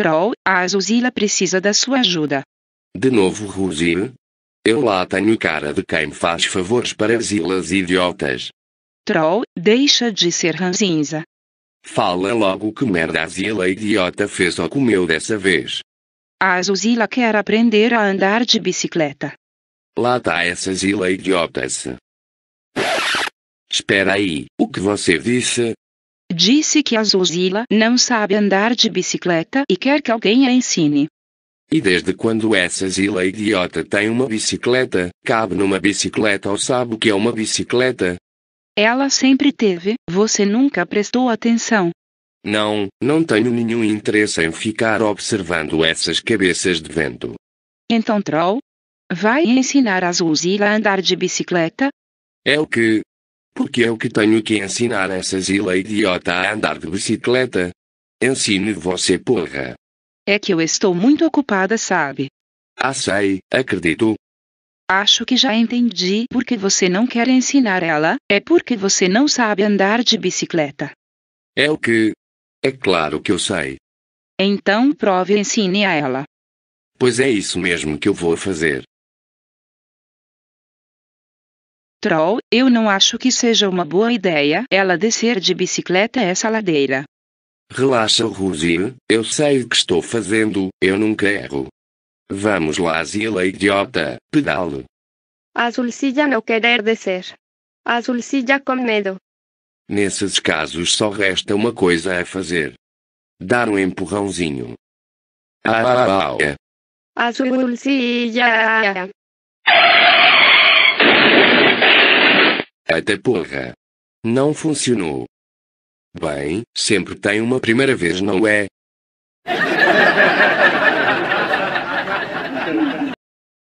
Troll, a Azuzila precisa da sua ajuda. De novo Ruzil? Eu lá tenho cara de quem faz favores para ilas idiotas. Troll, deixa de ser ranzinza. Fala logo que merda a Zila idiota fez ou comeu dessa vez. A Azuzila quer aprender a andar de bicicleta. Lá tá essa Zila idiota Espera aí, o que você disse? Disse que a Zuzila não sabe andar de bicicleta e quer que alguém a ensine. E desde quando essa zila idiota tem uma bicicleta, cabe numa bicicleta ou sabe o que é uma bicicleta? Ela sempre teve, você nunca prestou atenção. Não, não tenho nenhum interesse em ficar observando essas cabeças de vento. Então Troll? Vai ensinar a Zuzila a andar de bicicleta? É o que, porque eu que tenho que ensinar essa zila idiota a andar de bicicleta. Ensine você, porra. É que eu estou muito ocupada, sabe? Ah, sei, acredito. Acho que já entendi porque você não quer ensinar ela, é porque você não sabe andar de bicicleta. É o que? É claro que eu sei. Então prove e ensine a ela. Pois é isso mesmo que eu vou fazer. Troll, eu não acho que seja uma boa ideia ela descer de bicicleta essa ladeira. Relaxa, Rosie, eu sei o que estou fazendo, eu nunca erro. Vamos lá, Zila idiota, pedale. Azulcilla não querer descer. Azulcilla com medo. Nesses casos só resta uma coisa a fazer. Dar um empurrãozinho. Ah, ah, ah, ah. É. Azulcilla. Até porra. Não funcionou. Bem, sempre tem uma primeira vez, não é?